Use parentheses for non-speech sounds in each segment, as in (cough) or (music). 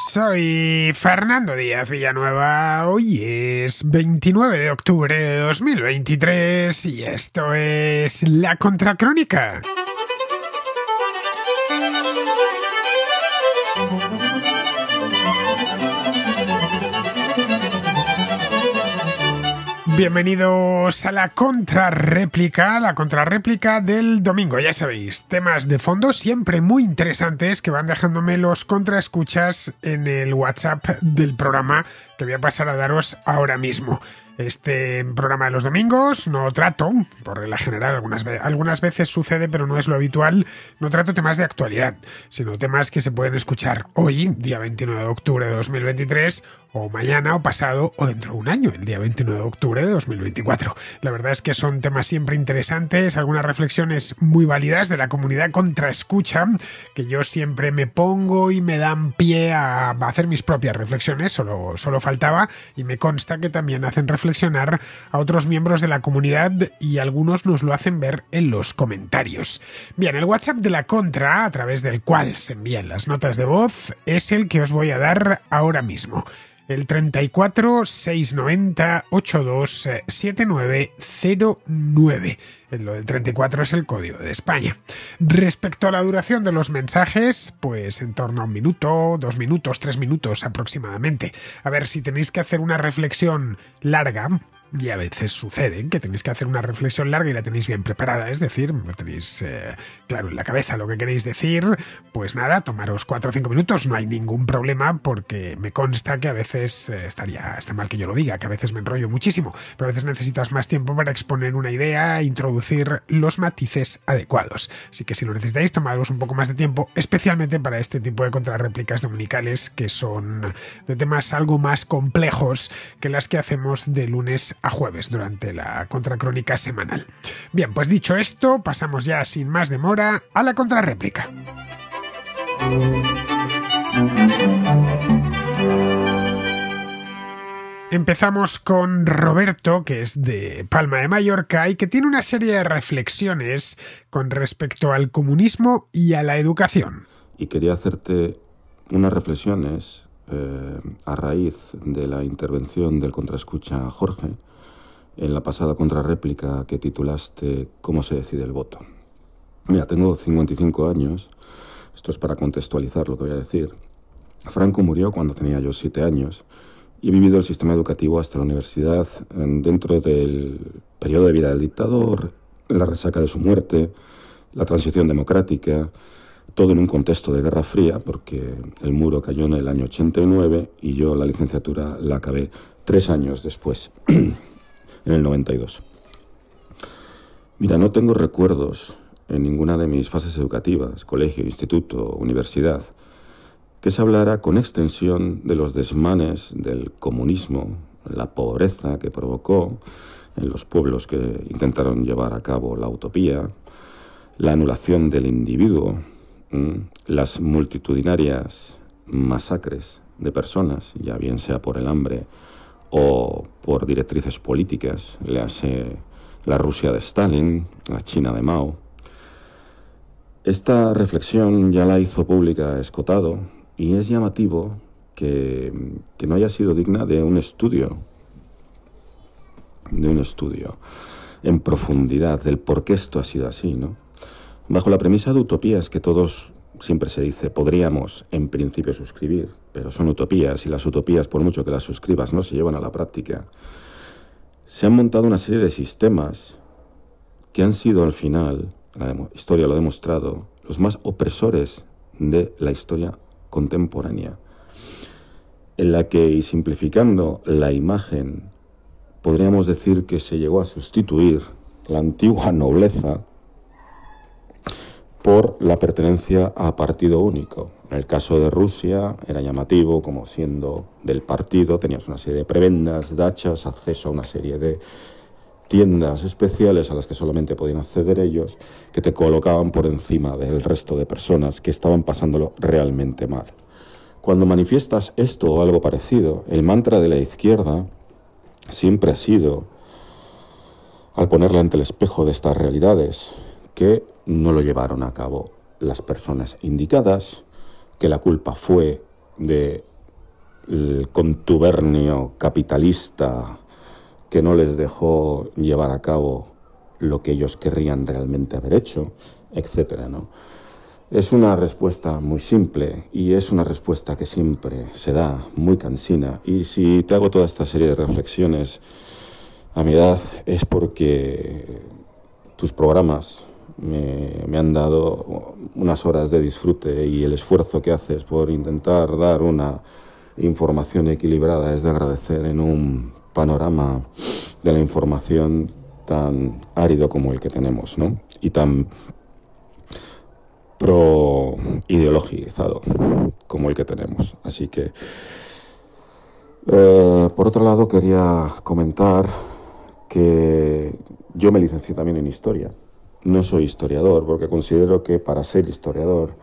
Soy Fernando Díaz Villanueva. Hoy es 29 de octubre de 2023 y esto es La Contracrónica. Bienvenidos a la contrarréplica, la contrarréplica del domingo. Ya sabéis, temas de fondo siempre muy interesantes que van dejándome los contraescuchas en el WhatsApp del programa que voy a pasar a daros ahora mismo este programa de los domingos. No trato, por regla general, algunas, algunas veces sucede, pero no es lo habitual, no trato temas de actualidad, sino temas que se pueden escuchar hoy, día 29 de octubre de 2023, o mañana, o pasado, o dentro de un año, el día 29 de octubre de 2024. La verdad es que son temas siempre interesantes, algunas reflexiones muy válidas de la comunidad contra escucha, que yo siempre me pongo y me dan pie a hacer mis propias reflexiones, solo, solo faltaba, y me consta que también hacen reflexiones reflexionar a otros miembros de la comunidad y algunos nos lo hacen ver en los comentarios. Bien, el WhatsApp de la contra, a través del cual se envían las notas de voz, es el que os voy a dar ahora mismo el 34 690 827909. Lo del 34 es el código de España. Respecto a la duración de los mensajes, pues en torno a un minuto, dos minutos, tres minutos aproximadamente. A ver, si tenéis que hacer una reflexión larga, y a veces sucede que tenéis que hacer una reflexión larga y la tenéis bien preparada, es decir, tenéis eh, claro en la cabeza lo que queréis decir, pues nada, tomaros cuatro o cinco minutos, no hay ningún problema porque me consta que a veces eh, estaría, está mal que yo lo diga, que a veces me enrollo muchísimo, pero a veces necesitas más tiempo para exponer una idea e introducir los matices adecuados. Así que si lo necesitáis, tomaros un poco más de tiempo, especialmente para este tipo de contrarréplicas dominicales que son de temas algo más complejos que las que hacemos de lunes a jueves durante la contracrónica semanal. Bien, pues dicho esto, pasamos ya sin más demora a la contrarréplica. Empezamos con Roberto, que es de Palma de Mallorca y que tiene una serie de reflexiones con respecto al comunismo y a la educación. Y quería hacerte unas reflexiones eh, a raíz de la intervención del contraescucha Jorge en la pasada contrarréplica que titulaste ¿Cómo se decide el voto? Mira, tengo 55 años, esto es para contextualizar lo que voy a decir. Franco murió cuando tenía yo 7 años y he vivido el sistema educativo hasta la universidad dentro del periodo de vida del dictador, la resaca de su muerte, la transición democrática, todo en un contexto de Guerra Fría, porque el muro cayó en el año 89 y yo la licenciatura la acabé tres años después. (clears throat) en el 92. Mira, no tengo recuerdos en ninguna de mis fases educativas, colegio, instituto, universidad, que se hablara con extensión de los desmanes del comunismo, la pobreza que provocó en los pueblos que intentaron llevar a cabo la utopía, la anulación del individuo, las multitudinarias masacres de personas, ya bien sea por el hambre o por directrices políticas, le hace la Rusia de Stalin, la China de Mao. Esta reflexión ya la hizo pública Escotado y es llamativo que, que no haya sido digna de un estudio, de un estudio en profundidad del por qué esto ha sido así, ¿no? Bajo la premisa de utopías que todos siempre se dice podríamos en principio suscribir, pero son utopías y las utopías, por mucho que las suscribas, no se llevan a la práctica. Se han montado una serie de sistemas que han sido al final, la historia lo ha demostrado, los más opresores de la historia contemporánea, en la que, y simplificando la imagen, podríamos decir que se llegó a sustituir la antigua nobleza por la pertenencia a partido único. En el caso de Rusia era llamativo como siendo del partido tenías una serie de prebendas, dachas, acceso a una serie de tiendas especiales a las que solamente podían acceder ellos, que te colocaban por encima del resto de personas que estaban pasándolo realmente mal. Cuando manifiestas esto o algo parecido, el mantra de la izquierda siempre ha sido, al ponerla ante el espejo de estas realidades, que no lo llevaron a cabo las personas indicadas, que la culpa fue del de contubernio capitalista que no les dejó llevar a cabo lo que ellos querrían realmente haber hecho, etcétera, ¿no? Es una respuesta muy simple y es una respuesta que siempre se da, muy cansina. Y si te hago toda esta serie de reflexiones a mi edad es porque tus programas me, han dado unas horas de disfrute y el esfuerzo que haces por intentar dar una información equilibrada es de agradecer en un panorama de la información tan árido como el que tenemos, ¿no? Y tan pro ideologizado como el que tenemos. Así que, eh, por otro lado, quería comentar que yo me licencié también en historia no soy historiador porque considero que para ser historiador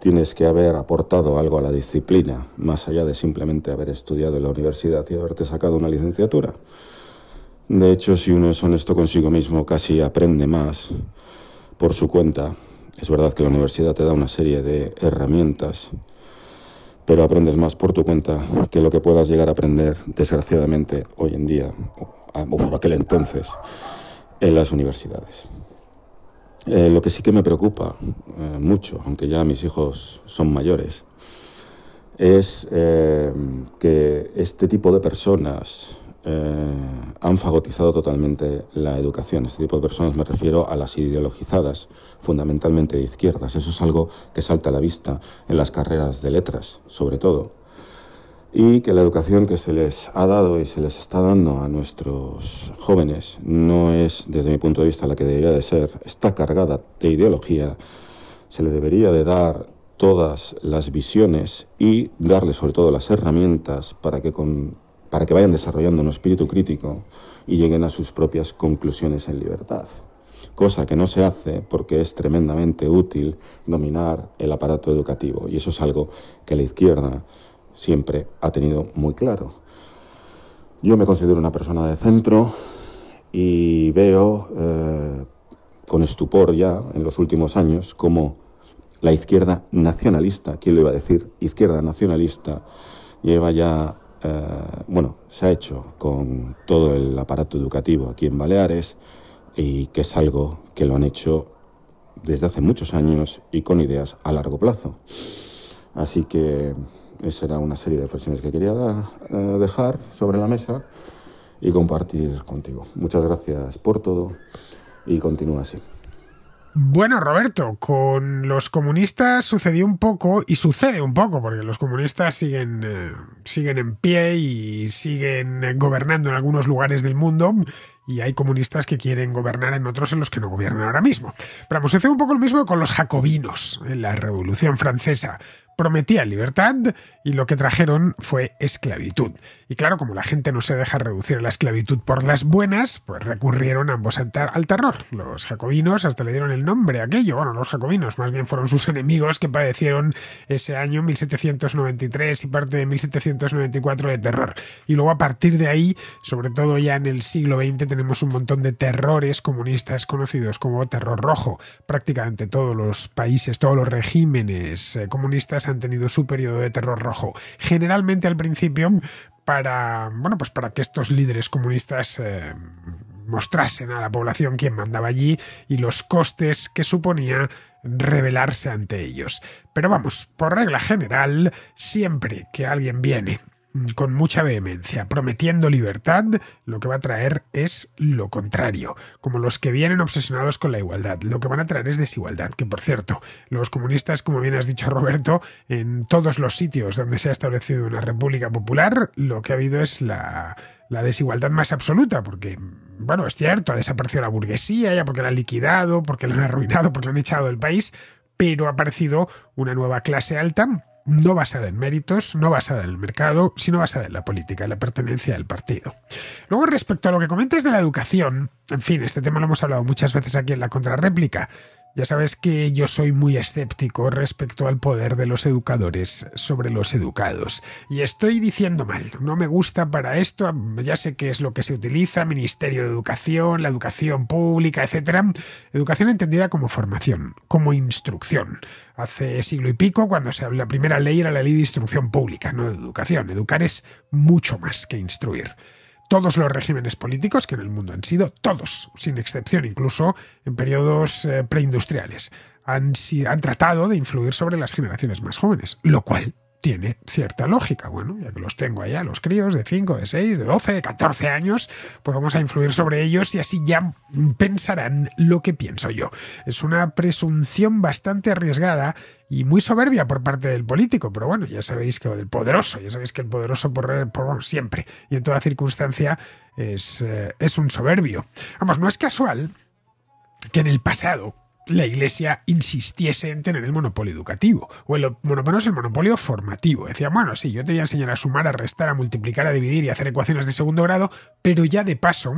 tienes que haber aportado algo a la disciplina, más allá de simplemente haber estudiado en la universidad y haberte sacado una licenciatura. De hecho, si uno es honesto consigo mismo, casi aprende más por su cuenta. Es verdad que la universidad te da una serie de herramientas, pero aprendes más por tu cuenta que lo que puedas llegar a aprender, desgraciadamente, hoy en día, o por aquel entonces, en las universidades. Eh, lo que sí que me preocupa eh, mucho, aunque ya mis hijos son mayores, es eh, que este tipo de personas han fagotizado totalmente la educación. Este tipo de personas me refiero a las ideologizadas, fundamentalmente de izquierdas. Eso es algo que salta a la vista en las carreras de letras, sobre todo y que la educación que se les ha dado y se les está dando a nuestros jóvenes no es, desde mi punto de vista, la que debería de ser. Está cargada de ideología, se le debería de dar todas las visiones y darle, sobre todo las herramientas para que, con, para que vayan desarrollando un espíritu crítico y lleguen a sus propias conclusiones en libertad. Cosa que no se hace porque es tremendamente útil dominar el aparato educativo y eso es algo que la izquierda siempre ha tenido muy claro. Yo me considero una persona de centro y veo eh, con estupor ya en los últimos años cómo la izquierda nacionalista, ¿quién lo iba a decir? Izquierda nacionalista lleva ya, eh, bueno, se ha hecho con todo el aparato educativo aquí en Baleares y que es algo que lo han hecho desde hace muchos años y con ideas a largo plazo. Así que esa era una serie de reflexiones que quería eh, dejar sobre la mesa y compartir contigo. Muchas gracias por todo y continúa así. Bueno, Roberto, con los comunistas sucedió un poco y sucede un poco, porque los comunistas siguen, eh, siguen en pie y siguen gobernando en algunos lugares del mundo y hay comunistas que quieren gobernar en otros en los que no gobiernan ahora mismo. Pero pues, sucede un poco lo mismo con los jacobinos en la Revolución Francesa prometía libertad y lo que trajeron fue esclavitud. Y claro, como la gente no se deja reducir a la esclavitud por las buenas, pues recurrieron ambos al, terror. Los jacobinos hasta le dieron el nombre a aquello. Bueno, los jacobinos más bien fueron sus enemigos que padecieron ese año 1793 y parte de 1794 de terror. Y luego a partir de ahí, sobre todo ya en el siglo XX, tenemos un montón de terrores comunistas conocidos como terror rojo. Prácticamente todos los países, todos los regímenes eh, comunistas han tenido su periodo de terror rojo. Generalmente al principio para, bueno, pues para que estos líderes comunistas eh, mostrasen a la población quién mandaba allí y los costes que suponía rebelarse ante ellos. Pero vamos, por regla general, siempre que alguien viene con mucha vehemencia, prometiendo libertad, lo que va a traer es lo contrario, como los que vienen obsesionados con la igualdad, lo que van a traer es desigualdad, que por cierto, los comunistas, como bien has dicho Roberto, en todos los sitios donde se ha establecido una república popular, lo que ha habido es la desigualdad más absoluta, porque, bueno, es cierto, ha desaparecido la burguesía, ya porque la han liquidado, porque la han arruinado, porque la han echado del país, pero ha aparecido una nueva clase alta no basada en méritos, no basada en el mercado, sino basada en la política, en la pertenencia del partido. Luego, respecto a lo que comentas de la educación, en fin, este tema lo hemos hablado muchas veces aquí en la contrarréplica. Ya sabes que yo soy muy escéptico respecto al poder de los educadores sobre los educados. Y estoy diciendo mal, no me gusta para esto, ya sé qué es lo que se utiliza, Ministerio de Educación, la educación pública, etc. Educación entendida como formación, como instrucción. Hace siglo y pico, cuando se, la primera ley era la ley de instrucción pública, no de educación. Educar es mucho más que instruir todos los regímenes políticos que en el mundo han sido, todos, sin excepción, incluso en periodos eh, preindustriales, han, han tratado de influir sobre las generaciones más jóvenes, lo cual tiene cierta lógica. Bueno, ya que los tengo allá, los críos de 5, de 6, de 12, de 14 años, pues vamos a influir sobre ellos y así ya pensarán lo que pienso yo. Es una presunción bastante arriesgada y muy soberbia por parte del político, pero bueno, ya sabéis que o del poderoso, ya sabéis que el poderoso por, por siempre y en toda circunstancia eh, es un soberbio. Vamos, no es casual que en el pasado la Iglesia insistiese en tener el monopolio educativo, o el monopolio el monopolio formativo. Decía, bueno, sí, yo te voy a enseñar a sumar, a restar, a multiplicar, a dividir y a hacer ecuaciones de segundo grado, pero ya de paso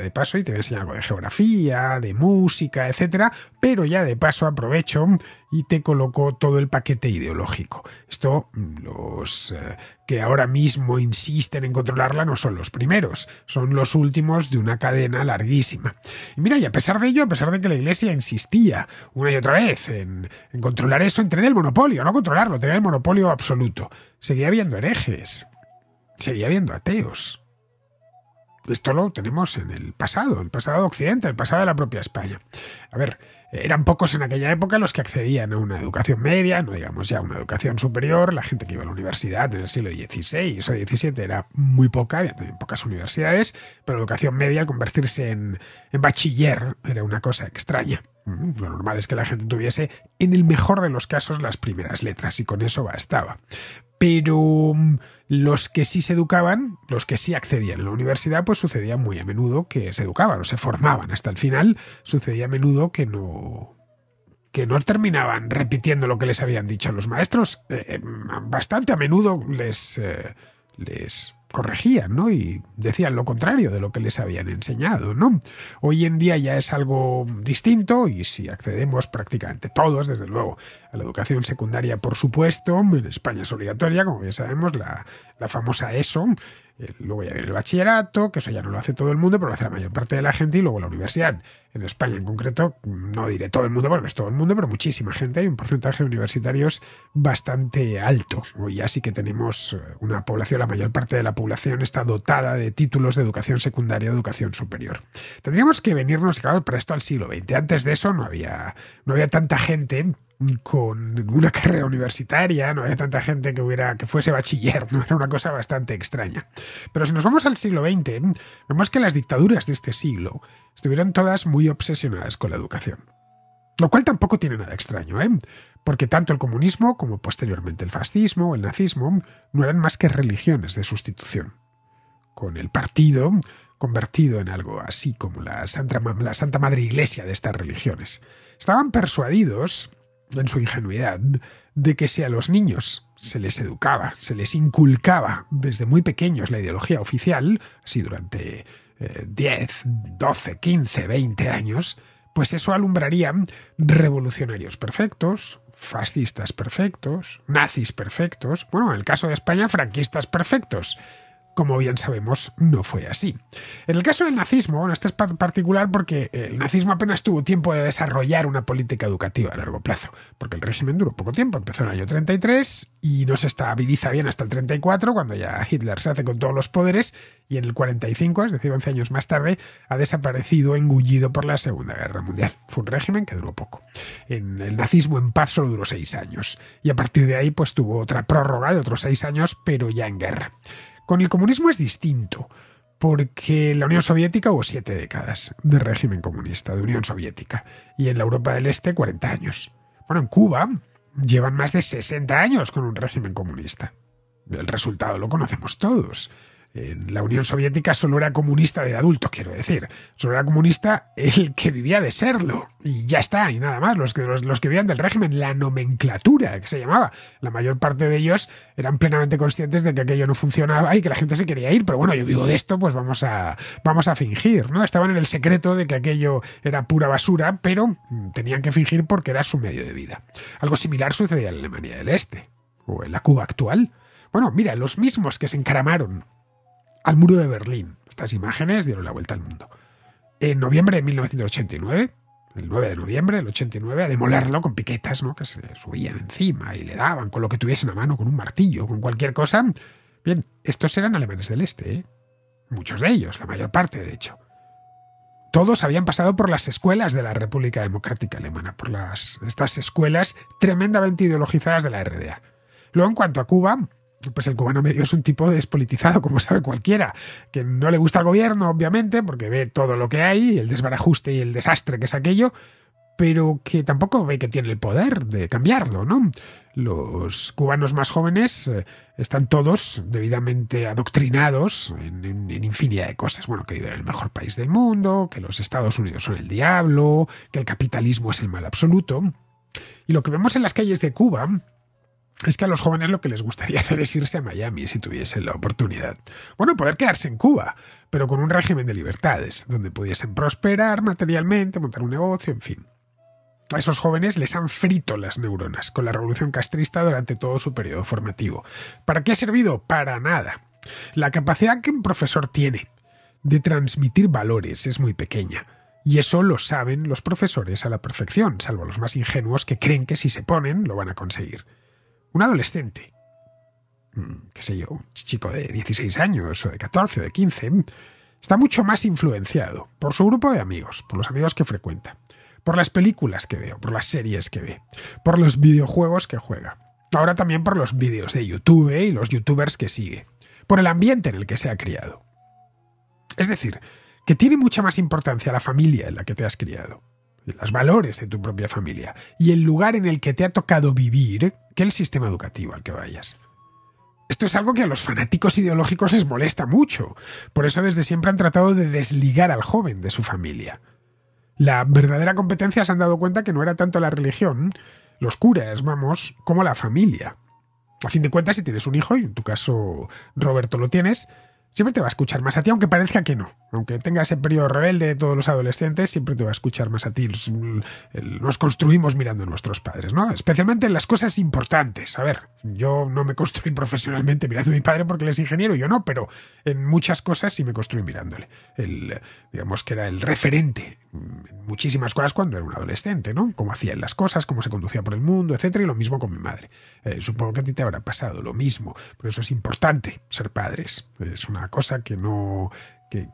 de paso y te voy a enseñar algo de geografía, de música, etc. pero ya de paso aprovecho y te coloco todo el paquete ideológico. Esto los eh, que ahora mismo insisten en controlarla no son los primeros, son los últimos de una cadena larguísima. Y mira, y a pesar de ello, a pesar de que la Iglesia insistía una y otra vez en, en controlar eso, en tener el monopolio, no controlarlo, tener el monopolio absoluto, seguía habiendo herejes, seguía habiendo ateos esto lo tenemos en el pasado, el pasado occidente, el pasado de la propia España. A ver, eran pocos en aquella época los que accedían a una educación media, no digamos ya una educación superior, la gente que iba a la universidad en el siglo XVI o XVII era muy poca, había también pocas universidades, pero la educación media al convertirse en bachiller era una cosa extraña. Lo normal es que la gente tuviese, en el mejor de los casos, las primeras letras y con eso bastaba. Pero mm, los que sí se educaban, los que sí accedían a la universidad, pues sucedía muy a menudo que se educaban o se formaban hasta el final. Sucedía a menudo que no que no terminaban repitiendo lo que les habían dicho los maestros. Eh, eh, bastante a menudo les, eh, les corregían, ¿no? Y decían lo contrario de lo que les habían enseñado, ¿no? Hoy en día ya es algo distinto y si accedemos prácticamente todos, desde luego, a la educación secundaria, por supuesto, en España es obligatoria, como ya sabemos, la, la famosa ESO, eh, luego ya viene el bachillerato, que eso ya no lo hace todo el mundo, pero lo hace la mayor parte de la gente, y luego la universidad. En España en concreto, no diré todo el mundo, porque es todo el mundo, pero muchísima gente, hay un porcentaje de universitarios bastante alto. Hoy ya sí que tenemos eh, una población, la mayor parte de la población está dotada de títulos de educación secundaria, educación superior. Tendríamos que venirnos, claro, para esto al siglo XX. Antes de eso no había, no había tanta gente con una carrera universitaria, no había tanta gente que hubiera que fuese bachiller, no era una cosa bastante extraña. Pero si nos vamos al siglo XX, vemos que las dictaduras de este siglo estuvieron todas muy obsesionadas con la educación. Lo cual tampoco tiene nada extraño, ¿eh? porque tanto el comunismo como posteriormente el fascismo, o el nazismo, no eran más que religiones de sustitución. Con el partido convertido en algo así como la Santa Madre Iglesia de estas religiones. Estaban persuadidos en su ingenuidad, de que si a los niños se les educaba, se les inculcaba desde muy pequeños la ideología oficial, así durante 10, 12, 15, 20 años, pues eso alumbraría revolucionarios perfectos, fascistas perfectos, nazis perfectos, bueno, en el caso de España, franquistas perfectos como bien sabemos, no fue así. En el caso del nazismo, bueno, este es particular porque el nazismo apenas tuvo tiempo de desarrollar una política educativa a largo plazo, porque el régimen duró poco tiempo, empezó en el año 33 y no se estabiliza bien hasta el 34, cuando ya Hitler se hace con todos los poderes, y en el 45, es decir, 11 años más tarde, ha desaparecido, engullido por la Segunda Guerra Mundial. Fue un régimen que duró poco. En el nazismo en paz solo duró seis años, y a partir de ahí pues tuvo otra prórroga de otros seis años, pero ya en guerra. Con el comunismo es distinto, porque la Unión Soviética hubo siete décadas de régimen comunista, de Unión Soviética, y en la Europa del Este 40 años. Bueno, en Cuba llevan más de 60 años con un régimen comunista. El resultado lo conocemos todos. En la Unión Soviética solo era comunista de adulto, quiero decir. Solo era comunista el que vivía de serlo. Y ya está, y nada más. Los que, que vivían del régimen, la nomenclatura que se llamaba. La mayor parte de ellos eran plenamente conscientes de que aquello no funcionaba y que la gente se quería ir. Pero bueno, yo vivo de esto, pues vamos a, vamos a fingir, ¿no? Estaban en el secreto de que aquello era pura basura, pero tenían que fingir porque era su medio de vida. Algo similar sucedía en Alemania del Este, o en la Cuba actual. Bueno, mira, los mismos que se encaramaron al muro de Berlín. Estas imágenes dieron la vuelta al mundo. En noviembre de 1989, el 9 de noviembre del 89, a demolerlo con piquetas ¿no? que se subían encima y le daban con lo que tuviesen a mano, con un martillo, con cualquier cosa. Bien, estos eran alemanes del este, ¿eh? muchos de ellos, la mayor parte de hecho. Todos habían pasado por las escuelas de la República Democrática Alemana, por las, estas escuelas tremendamente ideologizadas de la RDA. Luego, en cuanto a Cuba, pues el cubano medio es un tipo despolitizado, como sabe cualquiera, que no le gusta el gobierno, obviamente, porque ve todo lo que hay, el desbarajuste y el desastre que es aquello, pero que tampoco ve que tiene el poder de cambiarlo, ¿no? Los cubanos más jóvenes eh, están todos debidamente adoctrinados en, infinidad de cosas. Bueno, que vive en el mejor país del mundo, que los Estados Unidos son el diablo, que el capitalismo es el mal absoluto. Y lo que vemos en las calles de Cuba es que a los jóvenes lo que les gustaría (laughs) hacer es irse a Miami si tuviesen la oportunidad. Bueno, poder quedarse en Cuba, pero con un régimen de libertades, donde pudiesen prosperar materialmente, montar un negocio, en fin. A esos jóvenes les han frito las neuronas con la revolución castrista durante todo su periodo formativo. ¿Para qué ha servido? Para nada. La capacidad que un profesor tiene de transmitir valores es muy pequeña. Y eso lo saben los profesores a la perfección, salvo los más ingenuos que creen que si se ponen lo van a conseguir un adolescente, mm, qué sé yo, un chico de 16 años o de 14 o de 15, mm, está mucho más influenciado por su grupo de amigos, por los amigos que frecuenta, por las películas que veo, por las series que ve, por los videojuegos que juega, ahora también por los vídeos de YouTube y los youtubers que sigue, por el ambiente en el que se ha criado. Es decir, que tiene mucha más importancia la familia en la que te has criado, los valores de tu propia familia y el lugar en el que te ha tocado vivir que el sistema educativo al que vayas. Esto es algo que a los fanáticos ideológicos les molesta mucho, por eso desde siempre han tratado de desligar al joven de su familia. La verdadera competencia se han dado cuenta que no era tanto la religión, los curas, vamos, como la familia. A fin de cuentas, si tienes un hijo, y en tu caso Roberto lo tienes, siempre te va a escuchar más a ti, aunque parezca que no. Aunque tenga ese periodo rebelde de todos los adolescentes, siempre te va a escuchar más a ti. Nos construimos mirando a nuestros padres, ¿no? Especialmente en las cosas importantes. A ver, yo no me construí (laughs) profesionalmente mirando a mi padre porque él es ingeniero, yo no, pero en muchas cosas sí me construí mirándole. El, digamos que era el referente en muchísimas cosas cuando era un adolescente, ¿no? Cómo hacía las cosas, cómo se conducía por el mundo, etcétera, y lo mismo con mi madre. Eh, supongo que a ti te habrá pasado lo mismo. Por eso es importante ser padres. Es una cosa que no, que,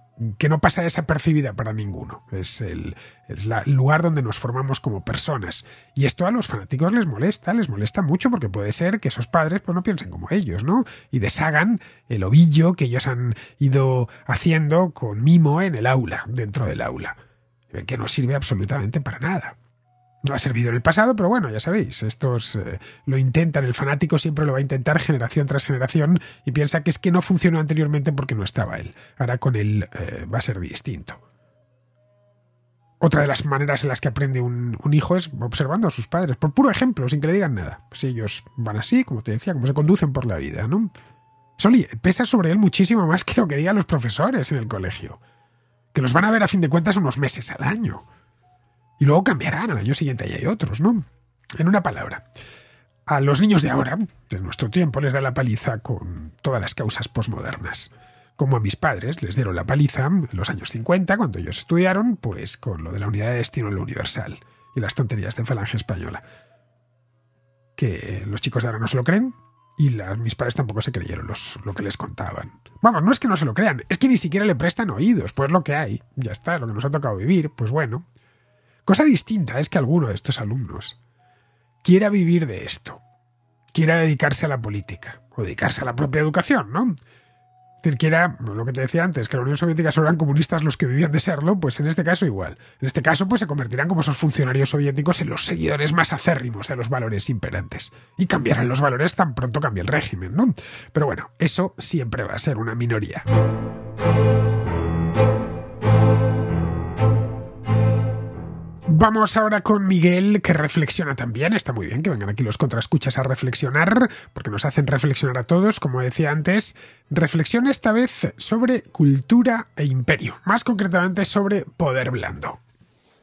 no pasa desapercibida para ninguno. Es el, es lugar donde nos formamos como personas. Y esto a los fanáticos les molesta, les molesta mucho porque puede ser que esos padres pues, no piensen como ellos, ¿no? Y deshagan el ovillo que ellos han ido haciendo con mimo en el aula, dentro del aula. que no sirve absolutamente para nada. No ha servido en el pasado, pero bueno, ya sabéis, estos eh, lo intentan, el fanático siempre lo va a intentar generación tras generación y piensa que es que no funcionó anteriormente porque no estaba él. Ahora con él eh, va a ser distinto. Otra de las maneras en las que aprende un, hijo es observando a sus padres, por puro ejemplo, sin que le digan nada. si pues ellos van así, como te decía, como se conducen por la vida, ¿no? Soli, pesa sobre él muchísimo más que lo que digan los profesores en el colegio, que los van a ver a fin de cuentas unos meses al año. Y luego cambiarán, al año siguiente y hay otros, ¿no? En una palabra, a los niños de ahora, de nuestro tiempo, les da la paliza con todas las causas posmodernas. Como a mis padres les dieron la paliza en los años 50, cuando ellos estudiaron, pues con lo de la unidad de destino en lo universal y las tonterías de falange española. Que los chicos de ahora no se lo creen, y mis padres tampoco se creyeron los, lo que les contaban. Vamos, no es que no se lo crean, es que ni siquiera le prestan oídos, pues lo que hay, ya está, lo que nos ha tocado vivir, pues bueno, Cosa distinta es que alguno de estos alumnos quiera vivir de esto, quiera dedicarse a la política o dedicarse a la propia educación, ¿no? Es decir, quiera, lo que te decía antes, que la Unión Soviética solo eran comunistas los que vivían de serlo, pues en este caso igual. En este caso, pues se convertirán como esos funcionarios soviéticos en los seguidores más acérrimos de los valores imperantes. Y cambiarán los valores tan pronto cambie el régimen, ¿no? Pero bueno, eso siempre va a ser una minoría. Vamos ahora con Miguel, que reflexiona también. Está muy bien que vengan aquí los contraescuchas a reflexionar, porque nos hacen reflexionar a todos, como decía antes. Reflexiona esta vez sobre cultura e imperio, más concretamente sobre poder blando.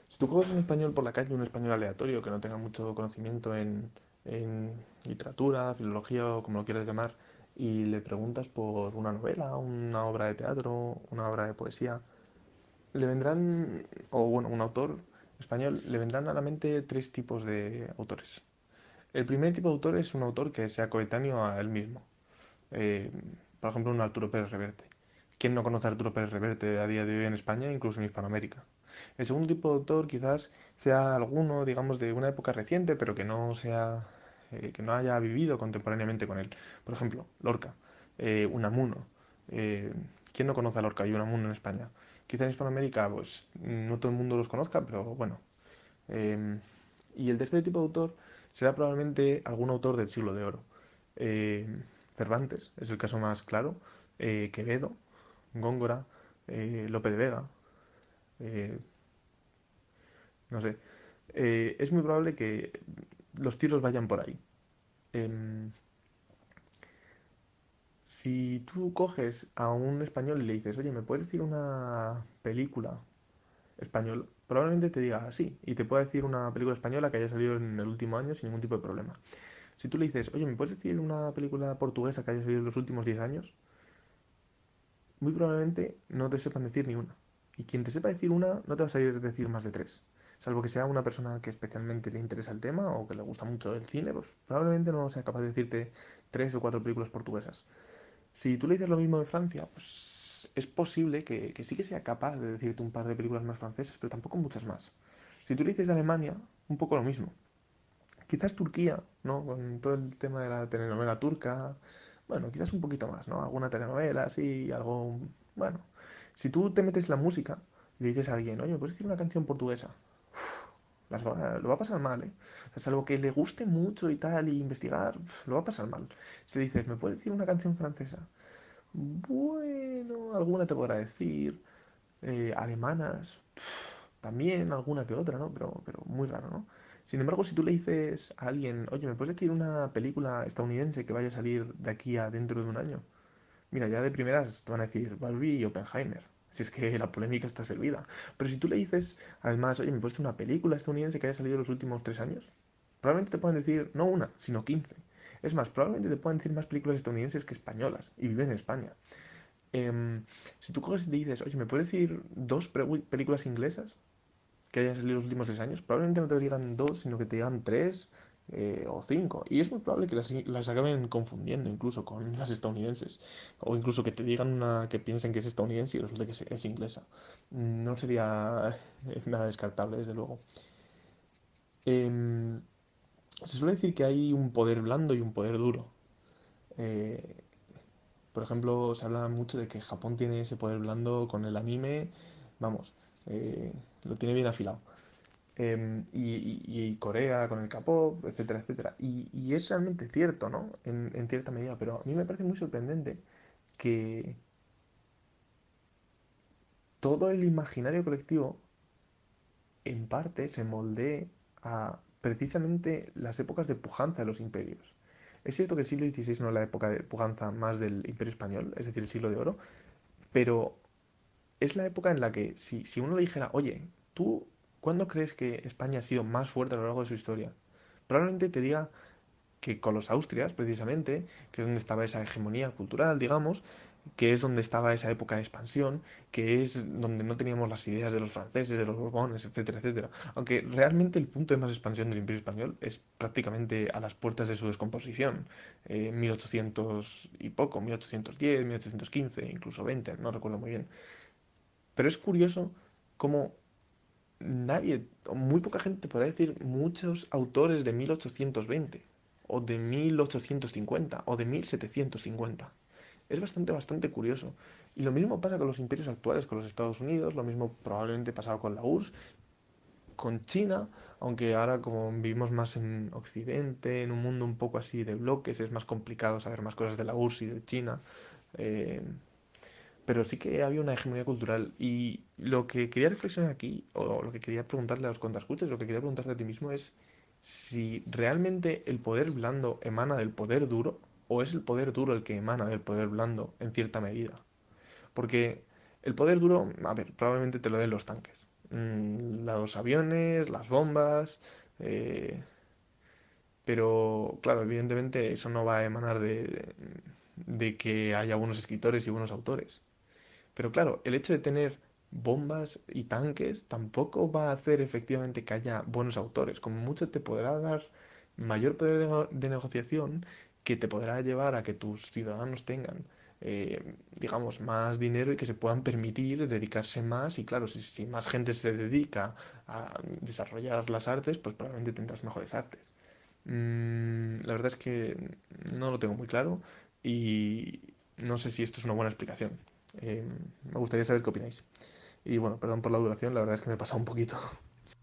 Si tú coges un español por la calle, un español aleatorio que no tenga mucho conocimiento en literatura, filología o como lo quieras llamar, y le preguntas por una novela, una obra de teatro, una obra de poesía, le vendrán, o bueno, un autor, español le vendrán a la mente tres tipos de autores. El primer tipo de autor es un autor que sea coetáneo a él mismo. Eh, por ejemplo, un Arturo Pérez Reverte. ¿Quién no conoce a Arturo Pérez Reverte a día de hoy en España, incluso en Hispanoamérica? El segundo tipo de autor quizás sea alguno, digamos, de una época reciente, pero que no sea eh, que no haya vivido contemporáneamente con él. Por ejemplo, Lorca, eh, Unamuno. ¿Quién no conoce a Lorca y Unamuno en España? Quizá en Hispanoamérica pues, no todo el mundo los conozca, pero bueno. Em, y el tercer tipo de autor será probablemente algún autor del siglo de oro. Em, Cervantes es el caso más claro, eh, Quevedo, Góngora, eh, Lope de Vega. Eh, no sé. es muy probable que los tiros vayan por ahí. Em, si tú coges a un español y le dices, oye, ¿me puedes decir una película española? Probablemente te diga sí, y te pueda decir una película española que haya salido en el último año sin ningún tipo de problema. Si tú le dices, oye, ¿me puedes decir una película portuguesa que haya salido en los últimos 10 años? Muy probablemente no te sepan decir ni una. Y quien te sepa decir una, no te va a salir decir más de tres. Salvo que sea una persona que especialmente le interesa el tema o que le gusta mucho el cine, pues probablemente no sea capaz de decirte tres o cuatro películas portuguesas. Si tú le dices lo mismo en Francia, pues es posible que, sí que sea capaz de decirte un par de películas más francesas, pero tampoco muchas más. Si tú le dices de Alemania, un poco lo mismo. Quizás Turquía, ¿no? Con todo el tema de la telenovela turca, bueno, quizás un poquito más, ¿no? Alguna telenovela, sí, algo... Bueno, si tú te metes la música y le dices a alguien, oye, ¿me puedes decir una canción portuguesa? lo va a pasar mal, Es ¿eh? Salvo que le guste mucho y tal, y investigar, lo va a pasar mal. Si le dices, ¿me puedes decir una canción francesa? Bueno, alguna te podrá decir. Eh, alemanas, también alguna que otra, ¿no? Pero, pero muy raro, ¿no? Sin embargo, si tú le dices a alguien, oye, ¿me puedes decir una película estadounidense que vaya a salir de aquí a dentro de un año? Mira, ya de primeras te van a decir Barbie y Oppenheimer. Si es que la polémica está servida. Pero si tú le dices, además, oye, me he puesto una película estadounidense que haya salido en los últimos tres años, probablemente te puedan decir no una, sino quince. Es más, probablemente te puedan decir más películas estadounidenses que españolas y viven en España. Em, si tú coges y le dices, oye, ¿me puedes decir dos películas inglesas que hayan salido los últimos tres años? Probablemente no te digan dos, sino que te digan tres, eh, o cinco. Y es muy probable que las, acaben confundiendo incluso con las estadounidenses. O incluso que te digan una que piensen que es estadounidense y resulta que es, inglesa. Mm, no sería eh, (laughs) nada descartable, desde luego. Em, se suele decir que hay un poder blando y un poder duro. Eh, por ejemplo, se habla mucho de que Japón tiene ese poder blando con el anime. Vamos, lo tiene bien afilado. Em, y, Corea con el capó, etcétera, etcétera. Y, es realmente cierto, ¿no? En, cierta medida, pero a mí me parece muy sorprendente que todo el imaginario colectivo en parte se moldee a precisamente las épocas de pujanza de los imperios. Es cierto que el siglo XVI no es la época de pujanza más del imperio español, es decir, el siglo de oro, pero es la época en la que si, si uno le dijera, oye, tú ¿Cuándo crees que España ha sido más fuerte a lo largo de su historia? Probablemente te diga que con los Austrias, precisamente, que es donde estaba esa hegemonía cultural, digamos, que es donde estaba esa época de expansión, que es donde no teníamos las ideas de los franceses, de los borbones, etcétera, etcétera. Aunque realmente el punto de más expansión del Imperio Español es prácticamente a las puertas de su descomposición, eh, en 1800 y poco, 1810, 1815, incluso 20, no recuerdo muy bien. Pero es curioso cómo nadie, muy poca gente podrá decir muchos autores de 1820 o de 1850 o de 1750. Es bastante, bastante curioso. Y lo mismo pasa con los imperios actuales, con los Estados Unidos, lo mismo probablemente pasaba con la URSS, con China, aunque ahora como vivimos más en Occidente, en un mundo un poco así de bloques, es más complicado saber más cosas de la URSS y de China. Eh, pero sí que había una hegemonía cultural. Y lo que quería reflexionar aquí, o lo que quería preguntarle a los contrascuches, lo que quería preguntarte a ti mismo es si realmente el poder blando emana del poder duro, o es el poder duro el que emana del poder blando en cierta medida. Porque el poder duro, a ver, probablemente te lo den los tanques. Mm, los aviones, las bombas. Eh, pero, claro, evidentemente eso no va a emanar de que haya buenos escritores y buenos autores. Pero claro, el hecho de tener bombas y tanques tampoco va a hacer efectivamente que haya buenos autores. Como mucho te podrá dar mayor poder de, negociación que te podrá llevar a que tus ciudadanos tengan, eh, digamos, más dinero y que se puedan permitir dedicarse más. Y claro, si, más gente se dedica a desarrollar las artes, pues probablemente tendrás mejores artes. Mm, la verdad es que no lo tengo muy claro y no sé si esto es una buena explicación. Em, me gustaría saber qué opináis. Y bueno, perdón por la duración, la verdad es que me he pasado un poquito. (laughs)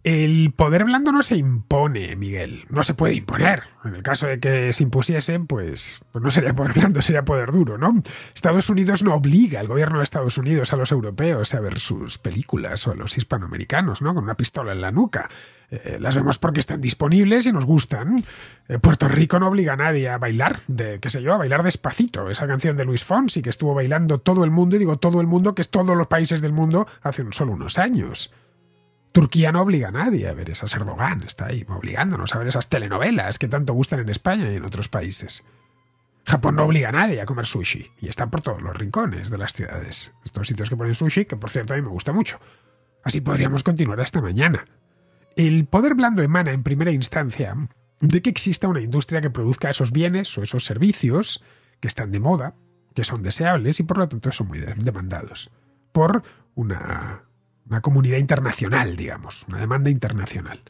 El poder blando no se impone, Miguel. No se puede imponer. En el caso de que se impusiesen, pues, pues, no sería poder blando, sería poder duro, ¿no? Estados Unidos no obliga al gobierno de Estados Unidos a los europeos a ver sus películas o a los hispanoamericanos, ¿no? Con una pistola en la nuca. Eh, las vemos porque están disponibles y nos gustan. Eh, Puerto Rico no obliga a nadie a bailar, de, qué sé yo, a bailar despacito. Esa canción de Luis Fonsi que estuvo bailando todo el mundo, y digo todo el mundo, que es todos los países del mundo hace solo unos años. Turquía no obliga a nadie a ver esas Erdogan, está ahí obligándonos a ver esas telenovelas que tanto gustan en España y en otros países. Japón no obliga a nadie a comer sushi y están por todos los rincones de las ciudades. Estos sitios que ponen sushi, que por cierto a mí me gusta mucho. Así podríamos continuar hasta mañana. El poder blando emana, en primera instancia, de que exista una industria que produzca esos bienes o esos servicios que están de moda, que son deseables y por lo tanto son muy demandados por una, comunidad internacional, digamos, una demanda internacional.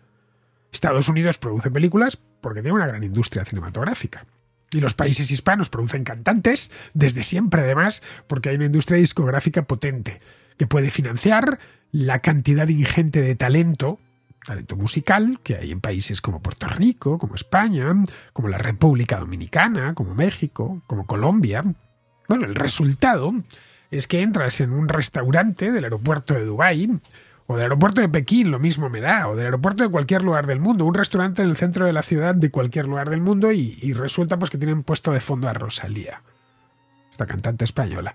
Estados Unidos produce películas porque tiene una gran industria cinematográfica. Y los países hispanos producen cantantes desde siempre, además, porque hay una industria discográfica potente que puede financiar la cantidad ingente de talento talento musical que hay en países como Puerto Rico, como España, como la República Dominicana, como México, como Colombia. Bueno, el resultado es que entras en un restaurante del aeropuerto de Dubái o del aeropuerto de Pekín, lo mismo me da, o del aeropuerto de cualquier lugar del mundo, un restaurante en el centro de la ciudad de cualquier lugar del mundo y, resulta pues que tienen puesto de fondo a Rosalía, esta cantante española.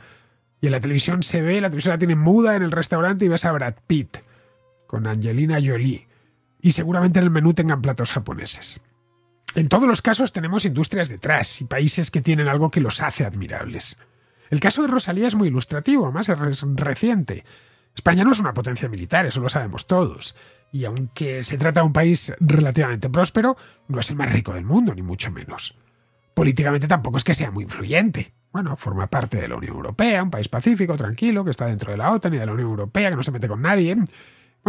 Y en la televisión se ve, la televisión la tiene muda en el restaurante y ves a Brad Pitt con Angelina Jolie y seguramente en el menú tengan platos japoneses. En todos los casos tenemos industrias detrás y países que tienen algo que los hace admirables. El caso de Rosalía es muy ilustrativo, además es reciente. España no es una potencia militar, eso lo sabemos todos. Y aunque se trata de un país relativamente próspero, no es el más rico del mundo, ni mucho menos. Políticamente tampoco es que sea muy influyente. Bueno, forma parte de la Unión Europea, un país pacífico, tranquilo, que está dentro de la OTAN y de la Unión Europea, que no se mete con nadie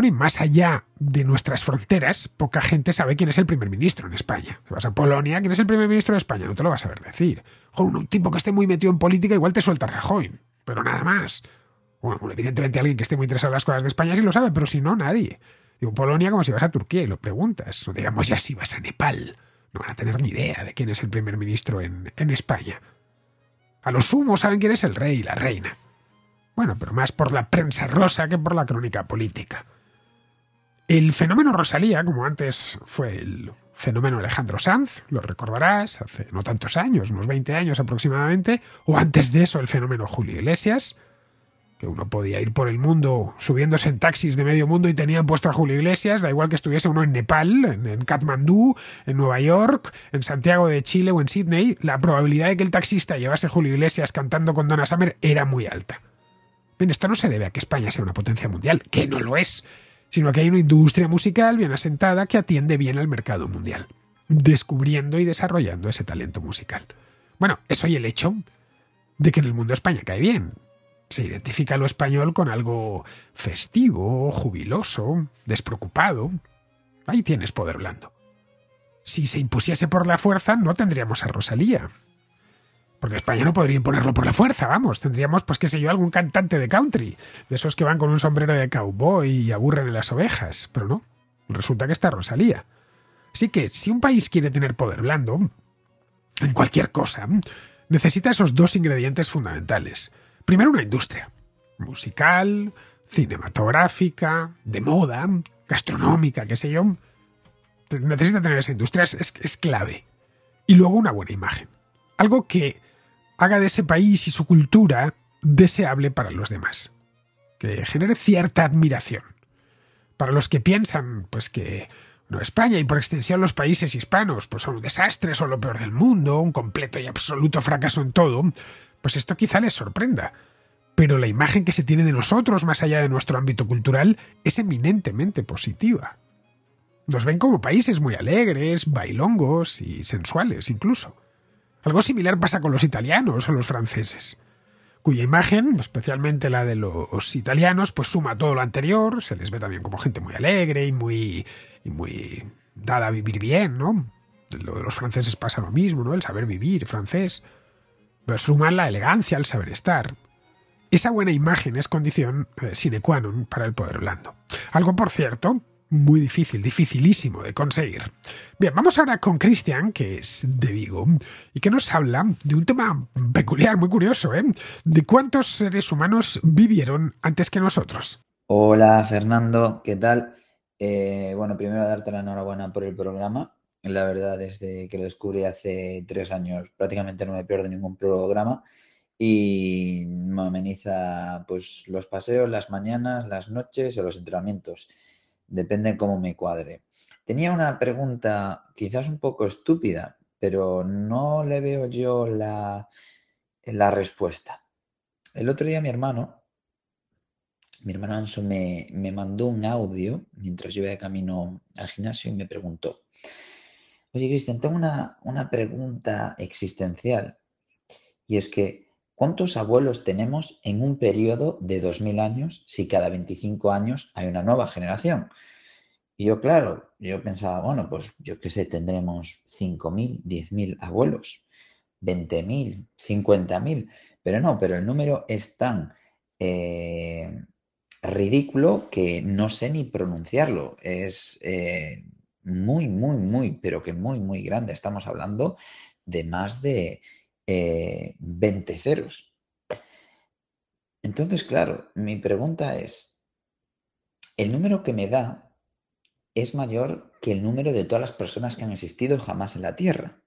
y más allá de nuestras fronteras, poca gente sabe quién es el primer ministro en España. Si vas a Polonia, ¿quién es el primer ministro de España? No te lo vas a ver decir. un tipo que esté muy metido en política igual te suelta Rajoy, pero nada más. Bueno, pues evidentemente alguien que esté muy interesado en las cosas de España sí lo sabe, pero si no, nadie. Digo, Polonia como si vas a Turquía y lo preguntas. O digamos ya si vas a Nepal. No van a tener ni idea de quién es el primer ministro en, en España. A lo sumo saben quién es el rey y la reina. Bueno, pero más por la prensa rosa que por la crónica política. El fenómeno Rosalía, como antes fue el fenómeno Alejandro Sanz, lo recordarás, hace no tantos años, unos 20 años aproximadamente, o antes de eso el fenómeno Julio Iglesias, que uno podía ir por el mundo subiéndose en taxis de medio mundo y tenía puesto a Julio Iglesias, da igual que estuviese uno en Nepal, en, Kathmandú, Katmandú, en Nueva York, en Santiago de Chile o en Sydney, la probabilidad de que el taxista llevase Julio Iglesias cantando con Donna Summer era muy alta. Bien, esto no se debe a que España sea una potencia mundial, que no lo es, sino que hay una industria musical bien asentada que atiende bien al mercado mundial, descubriendo y desarrollando ese talento musical. Bueno, eso y el hecho de que en el mundo España cae bien. Se identifica lo español con algo festivo, jubiloso, despreocupado. Ahí tienes poder blando. Si se impusiese por la fuerza, no tendríamos a Rosalía, porque España no podría imponerlo por la fuerza, vamos. Tendríamos, pues qué sé yo, algún cantante de country, de esos que van con un sombrero de cowboy y aburren a las ovejas. Pero no, resulta que está Rosalía. Así que, si un país quiere tener poder blando, en cualquier cosa, necesita esos dos ingredientes fundamentales. Primero, una industria. Musical, cinematográfica, de moda, gastronómica, qué sé yo. Necesita tener esa industria, es, es clave. Y luego una buena imagen. Algo que haga de ese país y su cultura deseable para los demás, que genere cierta admiración. Para los que piensan, pues que no España y por extensión los países hispanos, pues, son un desastre, son lo peor del mundo, un completo y absoluto fracaso en todo, pues esto quizá les sorprenda. Pero la imagen que se tiene de nosotros más allá de nuestro ámbito cultural es eminentemente positiva. Nos ven como países muy alegres, bailongos y sensuales incluso. Algo similar pasa con los italianos o los franceses, cuya imagen, especialmente la de los italianos, pues suma todo lo anterior, se les ve también como gente muy alegre y muy, muy dada a vivir bien, ¿no? Lo de los franceses pasa lo mismo, ¿no? El saber vivir francés. Pero suman la elegancia, el saber estar. Esa buena imagen es condición eh, sine qua non para el poder blando. Algo, por cierto, muy difícil, dificilísimo de conseguir. Bien, vamos ahora con Cristian, que es de Vigo, y que nos habla de un tema peculiar, muy curioso, ¿eh? De cuántos seres humanos vivieron antes que nosotros. Hola, Fernando, ¿qué tal? Eh, bueno, primero darte la enhorabuena por el programa. La verdad, desde que lo descubrí hace tres años, prácticamente no me pierdo ningún programa y me ameniza pues los paseos, las mañanas, las noches ...o los entrenamientos depende cómo me cuadre. Tenía una pregunta quizás un poco estúpida, pero no le veo yo la, la respuesta. El otro día mi hermano, mi hermano Anso me, mandó un audio mientras yo iba de camino al gimnasio y me preguntó, oye Cristian, tengo una, una pregunta existencial y es que ¿Cuántos abuelos tenemos en un periodo de 2.000 años si cada 25 años hay una nueva generación? Y yo, claro, yo pensaba, bueno, pues yo qué sé, tendremos 5.000, 10.000 abuelos, 20.000, 50.000, pero no, pero el número es tan eh, ridículo que no sé ni pronunciarlo. Es eh, muy, muy, muy, pero que muy, muy grande. Estamos hablando de más de 20 eh, ceros. Entonces, claro, mi pregunta es, el número que me da es mayor que el número de todas las personas que han existido jamás en la Tierra.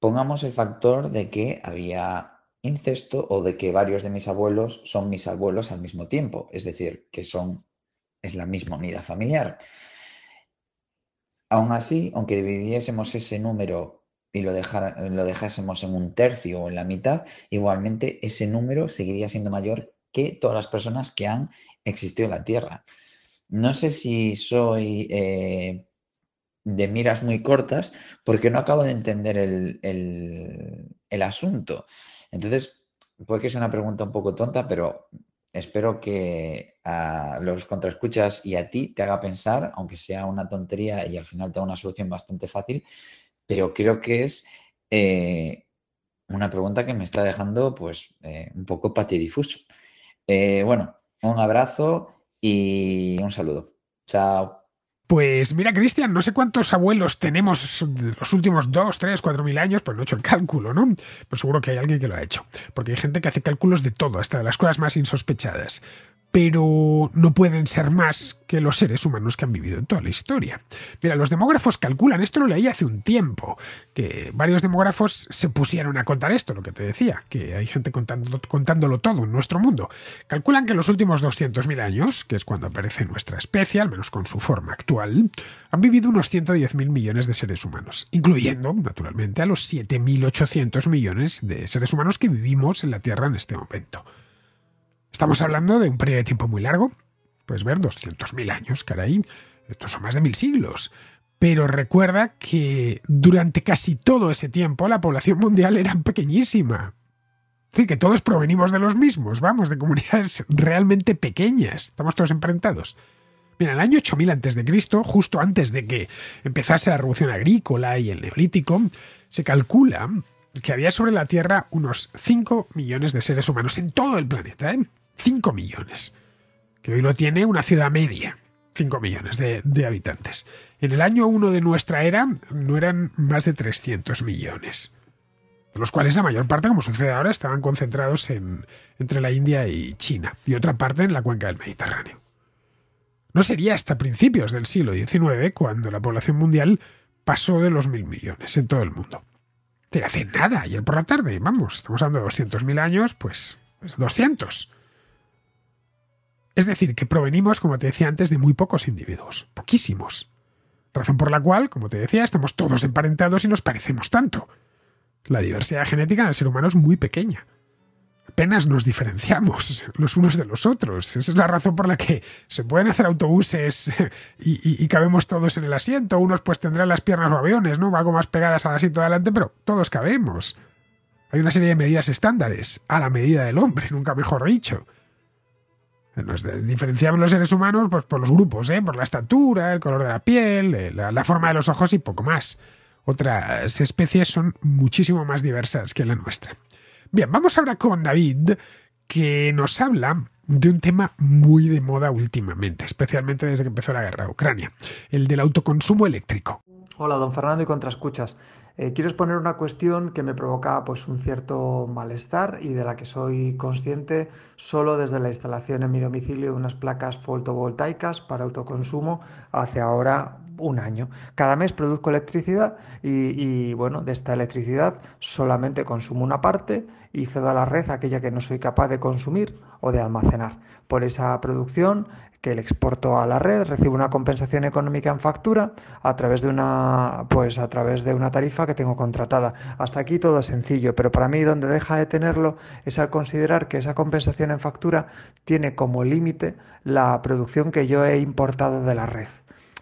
Pongamos el factor de que había incesto o de que varios de mis abuelos son mis abuelos al mismo tiempo, es decir, que son es la misma unidad familiar. Aún así, aunque dividiésemos ese número y lo, dejásemos en un tercio o en la mitad, igualmente ese número seguiría siendo mayor que todas las personas que han existido en la Tierra. No sé si soy eh, de miras muy cortas porque no acabo de entender el, asunto. Entonces, puede que sea una pregunta un poco tonta, pero espero que a los contraescuchas y a ti te haga pensar, aunque sea una tontería y al final te da una solución bastante fácil, pero creo que es eh, una pregunta que me está dejando pues eh, un poco patidifuso. Eh, bueno, un abrazo y un saludo. Chao. Pues mira, Cristian, no sé cuántos abuelos tenemos los últimos 2, 3, 4 mil años, pues no he hecho el cálculo, ¿no? Pues seguro que hay alguien que lo ha hecho, porque hay gente que hace cálculos de todo, hasta de las cosas más insospechadas pero no pueden ser más que los seres humanos que han vivido en toda la historia. Mira, los demógrafos calculan, esto lo leí hace un tiempo, que varios demógrafos se pusieron a contar esto, lo que te decía, que hay gente contándolo todo en nuestro mundo. Calculan que en los últimos 200.000 años, que es cuando aparece nuestra especie, al menos con su forma actual, han vivido unos 110.000 millones de seres humanos, incluyendo, naturalmente, a los 7.800 millones de seres humanos que vivimos en la Tierra en este momento. Estamos hablando de un periodo de tiempo muy largo, puedes ver 200.000 años, caray, estos son más de mil siglos. Pero recuerda que durante casi todo ese tiempo la población mundial era pequeñísima. Es decir, que todos provenimos de los mismos, vamos, de comunidades realmente pequeñas. Estamos todos emparentados. Mira, en el año 8000 a.C., justo antes de que empezase la revolución agrícola y el neolítico, se calcula que había sobre la Tierra unos 5 millones de seres humanos en todo el planeta. ¿eh? 5 millones, que hoy lo tiene una ciudad media, 5 millones de, habitantes. En el año 1 de nuestra era no eran más de 300 millones, de los cuales la mayor parte, como sucede ahora, estaban concentrados entre la India y China, y otra parte en la cuenca del Mediterráneo. No sería hasta principios del siglo XIX cuando la población mundial pasó de los mil millones en todo el mundo. Te hace nada, ayer por la tarde, vamos, estamos hablando de 200.000 años, pues, pues 200. Es decir, que provenimos, como te decía antes, de muy pocos individuos, poquísimos. Razón por la cual, como te decía, estamos todos emparentados y nos parecemos tanto. La diversidad genética del ser humano es muy pequeña. Apenas nos diferenciamos los unos de los otros. Esa es la razón por la que se pueden hacer autobuses y, cabemos todos en el asiento. Unos pues tendrán las piernas o aviones, ¿no? Algo más pegadas al asiento adelante, pero todos cabemos. Hay una serie de medidas estándares, a la medida del hombre, nunca mejor dicho. Nos diferenciamos los seres humanos pues, por los grupos, ¿eh? por la estatura, el color de la piel, eh, la, forma de los ojos y poco más. Otras especies son muchísimo más diversas que la nuestra. Bien, vamos ahora con David, que nos habla de un tema muy de moda últimamente, especialmente desde que empezó la guerra de Ucrania, el del autoconsumo eléctrico. Hola, don Fernando y Contraescuchas. Eh, quiero exponer una cuestión que me provoca pues, un cierto malestar y de la que soy consciente solo desde la instalación en mi domicilio de unas placas fotovoltaicas para autoconsumo hace ahora un año. Cada mes produzco electricidad y, bueno, de esta electricidad solamente consumo una parte y cedo a la red aquella que no soy capaz de consumir o de almacenar. Por esa producción que le exporto a la red, recibo una compensación económica en factura a través de una pues a través de una tarifa que tengo contratada. Hasta aquí todo es sencillo, pero para mí donde deja de tenerlo es al considerar que esa compensación en factura tiene como límite la producción que yo he importado de la red.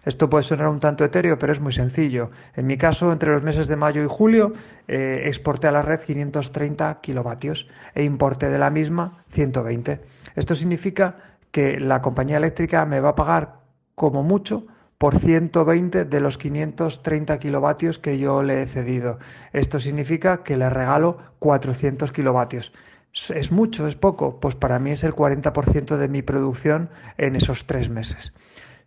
Esto puede sonar un tanto etéreo, pero es muy sencillo. En mi caso, entre los meses de mayo y julio, eh, exporté a la red 530 kilovatios e importé de la misma 120. Esto significa que la compañía eléctrica me va a pagar como mucho por 120 de los 530 kilovatios que yo le he cedido. Esto significa que le regalo 400 kilovatios. ¿Es mucho? ¿Es poco? Pues para mí es el 40% de mi producción en esos tres meses.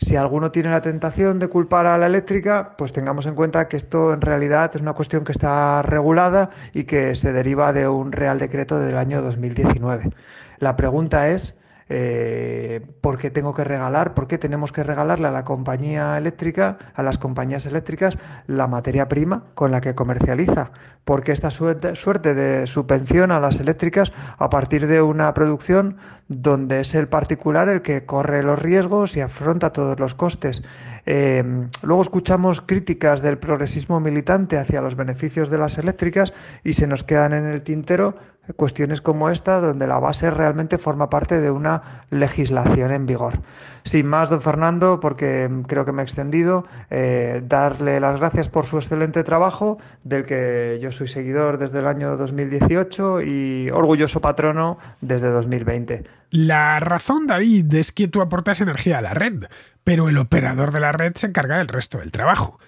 Si alguno tiene la tentación de culpar a la eléctrica, pues tengamos en cuenta que esto en realidad es una cuestión que está regulada y que se deriva de un Real Decreto del año 2019. La pregunta es eh, por qué tengo que regalar, tenemos que regalarle a la compañía eléctrica, a las compañías eléctricas, la materia prima con la que comercializa, porque esta suerte, de subvención a las eléctricas a partir de una producción donde es el particular el que corre los riesgos y afronta todos los costes. Eh, luego escuchamos críticas del progresismo militante hacia los beneficios de las eléctricas y se nos quedan en el tintero cuestiones como esta, donde la base realmente forma parte de una legislación en vigor. Sin más, don Fernando, porque creo que me he extendido, eh, darle las gracias por su excelente trabajo, del que yo soy seguidor desde el año 2018 y orgulloso patrono desde 2020. La razón, David, es que tú aportas energía a la red, pero el operador de la red se encarga del resto del trabajo.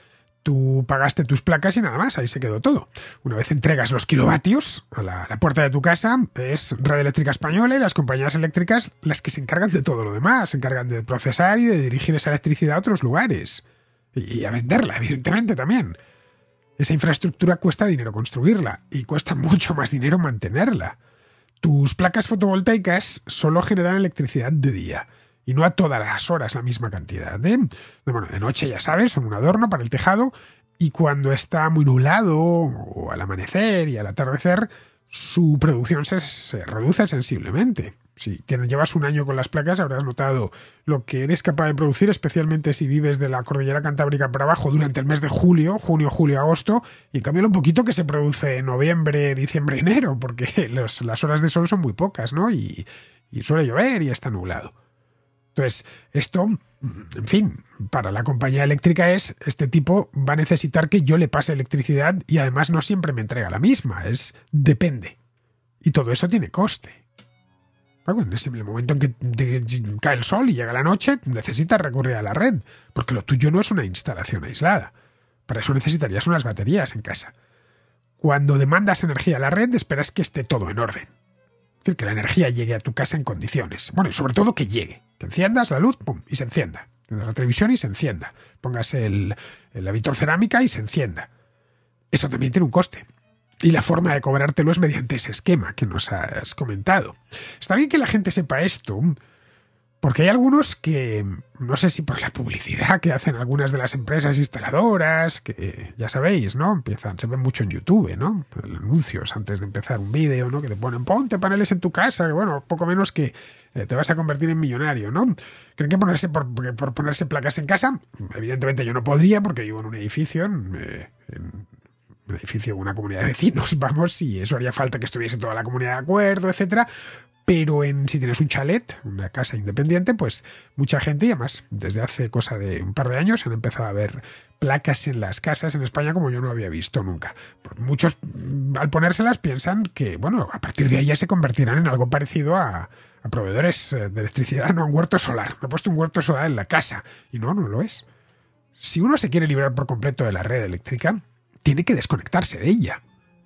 Tú pagaste tus placas y nada más, ahí se quedó todo. Una vez entregas los kilovatios a la, puerta de tu casa, es Red Eléctrica Española y las compañías eléctricas las que se encargan de todo lo demás, se encargan de procesar y de dirigir esa electricidad a otros lugares. Y, y a venderla, evidentemente, también. Esa infraestructura cuesta dinero construirla y cuesta (laughs) mucho más dinero mantenerla. Tus placas fotovoltaicas solo generan electricidad de día y no a todas las horas la misma cantidad. ¿eh? de Bueno, de noche, ya sabes, son un adorno para el tejado y cuando está muy nublado o al amanecer y al atardecer, su producción se, reduce sensiblemente. Si tienes, llevas un año con las placas, habrás notado lo que eres capaz de producir, especialmente si vives de la cordillera cantábrica para abajo durante el mes de julio, junio, julio, agosto, y cambia un poquito que se produce en noviembre, diciembre, (laughs) enero, porque las horas de sol son muy pocas, ¿no? y suele llover y está nublado. Entonces, esto, en fin, para la compañía eléctrica es, este tipo va a necesitar que yo le pase electricidad y además no siempre me entrega la misma, es depende. Y todo eso tiene coste. en el momento en que cae el sol y llega la noche, necesitas recurrir a la red, porque lo tuyo no es una instalación aislada. Para eso necesitarías unas baterías en casa. Cuando demandas energía a la red, esperas que esté todo en orden decir, que la energía llegue a tu casa en condiciones. Bueno, y sobre todo que llegue. Que enciendas la luz, pum, y se encienda. Tienes la televisión y se encienda. Pongas el, el cerámica y se encienda. Eso también tiene un coste. Y la forma de cobrártelo es mediante ese esquema que nos has comentado. Está bien que la gente sepa esto, porque hay algunos que, no sé si por la publicidad que hacen algunas de las empresas instaladoras, que ya sabéis, ¿no? Empiezan, se ven mucho en YouTube, ¿no? Anuncios antes de empezar un vídeo, ¿no? Que te ponen, ponte paneles en tu casa, que bueno, poco menos que eh, te vas a convertir en millonario, ¿no? Creen que ponerse por, ponerse placas en casa, evidentemente yo no podría porque vivo en un edificio, en, eh, un edificio, una comunidad de vecinos, (laughs) vamos, y eso haría falta que estuviese toda la comunidad de acuerdo, etcétera. Pero en, si tienes un chalet, una casa independiente, pues mucha gente, y además desde hace cosa de un par de años han empezado a ver placas en las casas en España como yo no había visto nunca. Pues muchos mm, al ponérselas piensan que, bueno, a partir de ahí ya se convertirán en algo parecido a, proveedores eh, de electricidad, no a un huerto solar. Me he puesto un huerto solar en la casa y no, no lo es. Si uno se quiere librar por completo de la red eléctrica, tiene que desconectarse de ella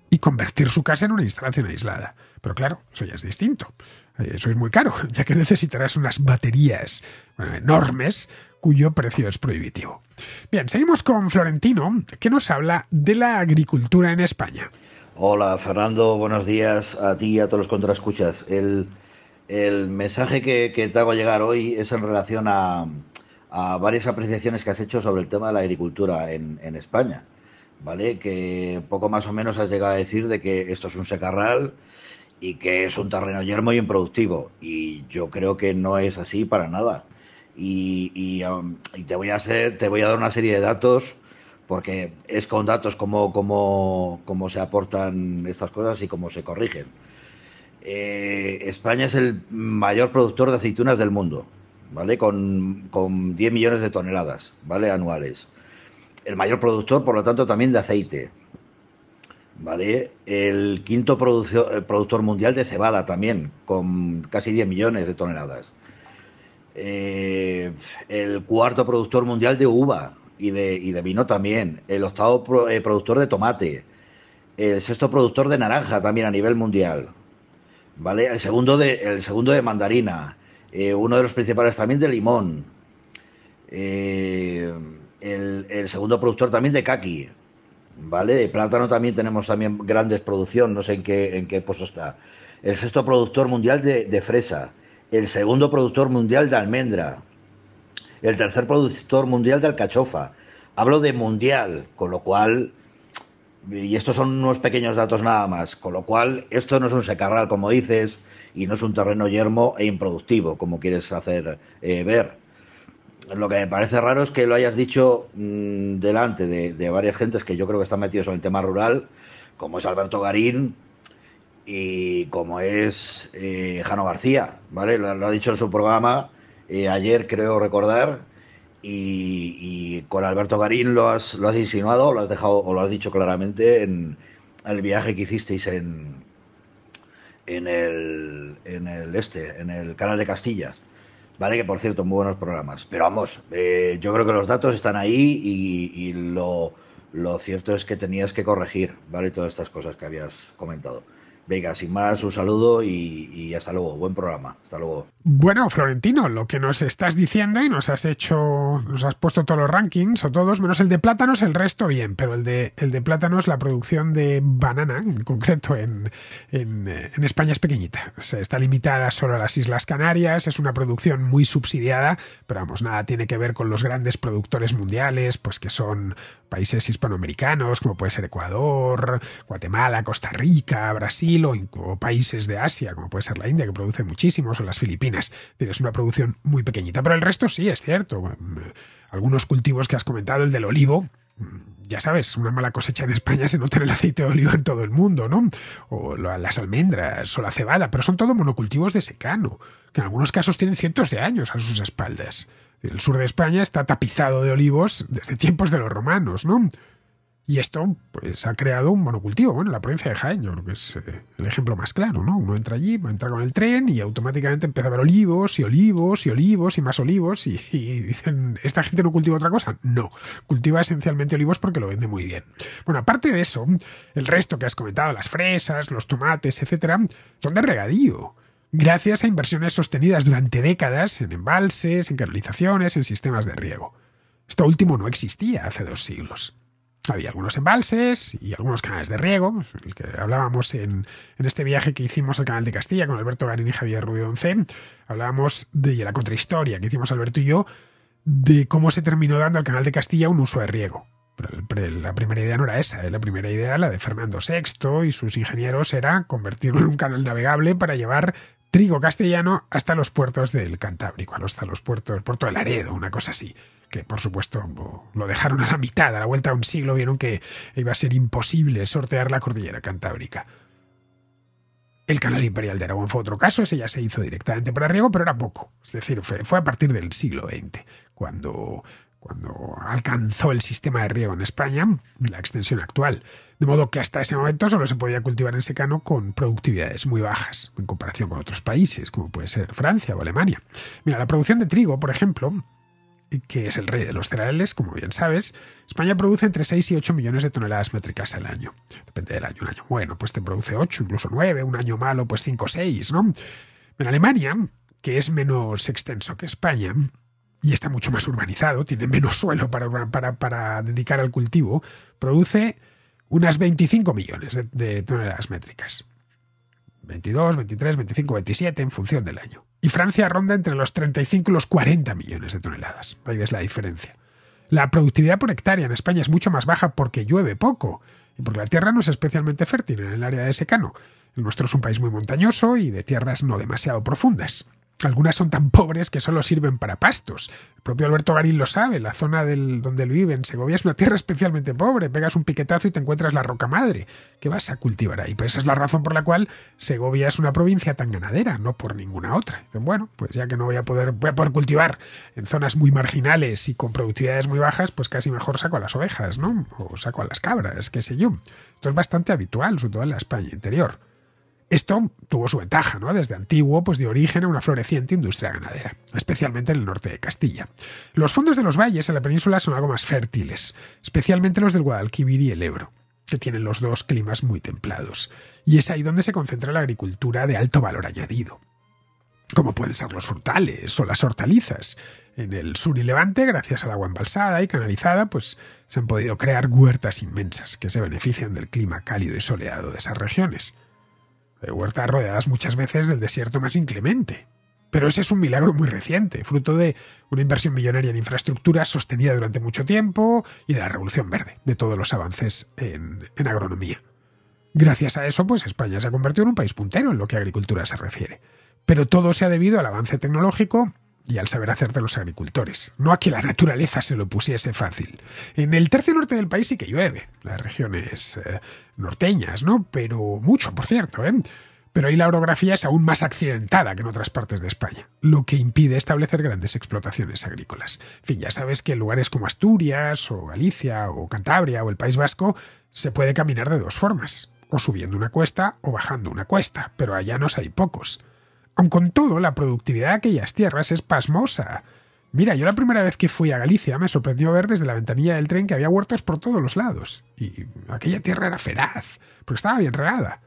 y convertir su casa en una instalación aislada. Pero claro, eso ya es distinto. Eh, eso es muy caro, (laughs) ya que necesitarás unas baterías enormes cuyo precio es prohibitivo. Bien, seguimos con Florentino, que nos habla de la agricultura en España. Hola Fernando, buenos días a ti y a todos los contraescuchas. El, el mensaje que, que, te hago llegar hoy es en relación a, varias apreciaciones que has hecho sobre el tema de la agricultura en, en España. ¿vale? Que poco más o menos has llegado a decir de que esto es un secarral y que es un terreno yermo y improductivo. Y yo creo que no es así para nada. Um, y, te, voy a hacer, te voy a dar una serie de datos, porque es con datos como, como, como se aportan estas cosas y cómo se corrigen. Eh, España es el mayor productor de aceitunas del mundo, ¿vale? Con, con 10 millones de toneladas, ¿vale? Anuales el mayor productor, por lo tanto, también de aceite. ¿Vale? El quinto eh, productor mundial de cebada también, con casi 10 millones de toneladas. Eh, el cuarto productor mundial de uva y de, vino también. El octavo eh, productor de tomate. El sexto productor de naranja también a nivel mundial. ¿Vale? El segundo de, el segundo de mandarina. uno de los principales también de limón. el, el segundo productor también de caqui, ¿Vale? De plátano también tenemos también grandes producción, no sé en qué, en qué puesto está. El sexto productor mundial de, fresa. El segundo productor mundial de almendra. El tercer productor mundial de alcachofa. Hablo de mundial, con lo cual y estos son unos pequeños datos nada más, con lo cual esto no es un secarral como dices y no es un terreno yermo e improductivo como quieres hacer eh, ver lo que me parece raro es que lo hayas dicho mm, delante de, varias gentes que yo creo que están metidos en el tema rural, como es Alberto Garín y como es eh, Jano García, ¿vale? Lo, ha dicho en su programa eh, ayer, creo recordar, y, con Alberto Garín lo has, lo has insinuado, lo has dejado o lo has dicho claramente en el viaje que hicisteis en el, en el este, en el canal de Castillas. Vale, que por cierto, muy buenos programas. Pero vamos, eh, yo creo que los datos están ahí y, lo, cierto es que tenías que corregir, ¿vale? Todas estas cosas que habías comentado. Venga, sin más, un saludo y hasta luego. Buen programa. Hasta luego. Bueno, Florentino, lo que nos estás diciendo y nos has hecho, nos has puesto todos los rankings o todos, menos el de plátanos, el resto bien, pero el de, el de plátanos, la producción de banana, en concreto en, en, eh, España es pequeñita. está limitada solo a las Islas Canarias, es una producción muy subsidiada, pero vamos, nada tiene que ver con los grandes productores mundiales, pues que son países hispanoamericanos, como puede ser Ecuador, Guatemala, Costa Rica, Brasil o, o países de Asia, como puede ser la India, que produce muchísimos, o las Filipinas tienes una producción muy pequeñita, pero el resto sí, es cierto. Algunos cultivos que has comentado, el del olivo, mm, ya sabes, una mala cosecha en España se nota en el aceite de oliva en todo el mundo, ¿no? O las almendras o la cebada, pero son todo monocultivos de secano, que en algunos casos tienen cientos de años a sus espaldas. El sur de España está tapizado de olivos desde tiempos de los romanos, ¿no? Y esto pues, ha creado un monocultivo. Bueno, la provincia de Jaén, que es eh, el ejemplo más claro, ¿no? Uno entra allí, entra con el tren y automáticamente empieza a ver olivos y olivos y olivos y más olivos. Y, y dicen, ¿esta gente no cultiva otra cosa? No, cultiva esencialmente olivos porque lo vende muy bien. Bueno, aparte de eso, el resto que has comentado, las fresas, los tomates, etcétera, son de regadío gracias a inversiones sostenidas durante décadas en embalses, en canalizaciones, en sistemas de riego. Esto último no existía hace dos siglos. Había algunos embalses y algunos canales de riego, que hablábamos en, este viaje que hicimos al canal de Castilla con Alberto Garín y Javier Rubio Once Hablábamos de la contrahistoria que hicimos Alberto y yo de cómo se terminó dando al canal de Castilla un uso de riego. la primera idea no era esa, ¿eh? la primera idea, la de Fernando VI y sus ingenieros, era convertirlo en un canal navegable para llevar trigo castellano hasta los puertos del Cantábrico, hasta los puertos, el puerto de Laredo, una cosa así que por supuesto lo dejaron a la mitad, a la vuelta de un siglo vieron que iba a ser imposible sortear la cordillera cantábrica. El canal imperial de Aragón fue otro caso, ese ya se hizo directamente para riego, pero era poco. Es decir, fue, a partir del siglo XX, cuando, cuando alcanzó el sistema de riego en España, la extensión actual. De modo que hasta ese momento solo se podía cultivar en secano con productividades muy bajas, en comparación con otros países, como puede ser Francia o Alemania. Mira, la producción de trigo, por ejemplo, que es el rey de los cereales, como bien sabes, España produce entre 6 y 8 millones de toneladas métricas al año. Depende del año. Un año bueno, pues te produce 8, incluso 9. Un año malo, pues 5 o 6, ¿no? En Alemania, que es menos extenso que España y está mucho más urbanizado, tiene menos (laughs) suelo para, dedicar al cultivo, produce unas 25 millones de, de toneladas métricas. 22, 23, 25, 27, en función del año y Francia ronda entre los 35 y los 40 millones de toneladas. Ahí ves la diferencia. La productividad por hectárea en España es mucho más baja porque llueve poco y porque la tierra no es especialmente fértil en el área de secano. El nuestro es un país muy montañoso y de tierras no demasiado profundas. Algunas son tan pobres que solo sirven para pastos. El propio Alberto Garín lo sabe, la zona del, donde él vive en Segovia es una tierra especialmente pobre. Pegas un piquetazo y te encuentras la roca madre. ¿Qué vas a cultivar ahí? Pues esa es la razón por la cual Segovia es una provincia tan ganadera, no por ninguna otra. Dicen, bueno, pues ya que no voy a poder, voy a poder cultivar en zonas muy marginales y con productividades muy bajas, pues casi mejor saco a las ovejas, ¿no? O saco a las cabras, qué sé yo. Esto es bastante habitual, sobre todo en la España interior. Esto tuvo su ventaja, ¿no? Desde antiguo, pues dio origen a una floreciente industria ganadera, especialmente en el norte de Castilla. Los fondos de los valles en la península son algo más fértiles, especialmente los del Guadalquivir y el Ebro, que tienen los dos climas muy templados. Y es ahí donde se concentra la agricultura de alto valor añadido como pueden ser los frutales o las hortalizas. En el sur y levante, gracias al agua embalsada y canalizada, pues se han podido crear huertas inmensas que se benefician del clima cálido y soleado de esas regiones huertas rodeadas muchas veces del desierto más inclemente. Pero ese es un milagro muy reciente, fruto de una inversión millonaria en infraestructuras sostenida durante mucho tiempo y de la Revolución Verde, de todos los avances en, en agronomía. Gracias a eso, pues España se ha convertido en un país puntero en lo que a agricultura se refiere. Pero todo se ha debido al avance tecnológico, y al saber hacer de los agricultores, no a que la naturaleza se lo pusiese fácil. En el tercio norte del país sí que llueve, las regiones eh, norteñas, ¿no? Pero mucho, por cierto, ¿eh? Pero ahí la orografía es aún más accidentada que en otras partes de España, lo que impide establecer grandes explotaciones agrícolas. En fin, ya sabes que en lugares como Asturias, o Galicia, o Cantabria, o el País Vasco, se puede caminar de dos formas, o subiendo una cuesta o bajando una cuesta, pero allá no hay pocos. Aun con todo, la productividad de aquellas tierras es pasmosa. Mira, yo la primera vez que fui a Galicia me sorprendió ver desde la ventanilla del tren que había huertos por todos los lados. Y aquella tierra era feraz, porque estaba bien regada.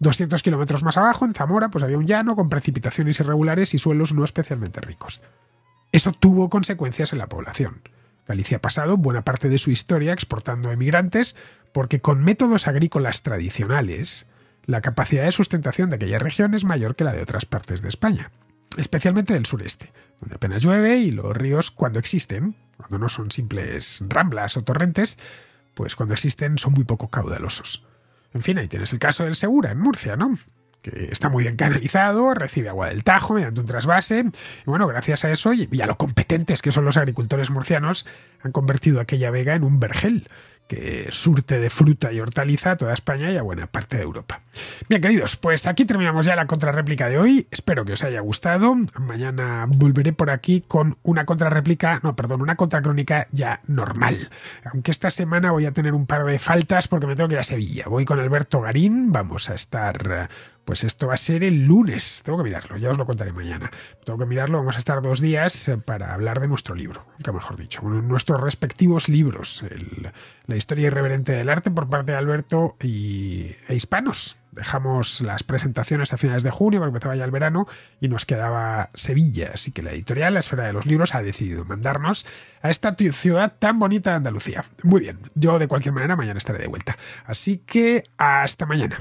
200 kilómetros más abajo, en Zamora, pues había un llano con precipitaciones irregulares y suelos no especialmente ricos. Eso tuvo consecuencias en la población. Galicia ha pasado buena parte de su historia exportando emigrantes porque con métodos agrícolas tradicionales la capacidad de sustentación de aquella región es mayor que la de otras partes de España, especialmente del sureste, donde apenas llueve y los ríos cuando existen, cuando no son simples ramblas o torrentes, pues cuando existen son muy poco caudalosos. En fin, ahí tienes el caso del Segura, en Murcia, ¿no? que está muy bien canalizado, recibe agua del Tajo mediante un trasvase. Y bueno, gracias a eso y, a lo competentes que son los agricultores murcianos, han convertido aquella vega en un vergel que surte de fruta y hortaliza a toda España y a buena parte de Europa. Bien, queridos, pues aquí terminamos ya la contrarréplica de hoy. Espero que os haya gustado. Mañana volveré por aquí con una contrarréplica, no, perdón, una contracrónica ya normal. Aunque esta semana voy a tener un par de faltas porque me tengo que ir a Sevilla. Voy con Alberto Garín, vamos a estar eh, pues esto va a ser el lunes, tengo que mirarlo, ya os lo contaré mañana. Tengo que mirarlo, vamos a estar dos días eh, para hablar de nuestro libro, que mejor dicho, nuestros respectivos libros, la historia irreverente del arte por parte de Alberto y, e Hispanos. Dejamos las presentaciones a finales de junio, porque empezaba ya el verano, y nos quedaba Sevilla, así que la editorial, la Esfera de los Libros, ha decidido mandarnos a esta ciudad tan bonita de Andalucía. Muy bien, yo de cualquier manera mañana estaré de vuelta. Así que hasta mañana.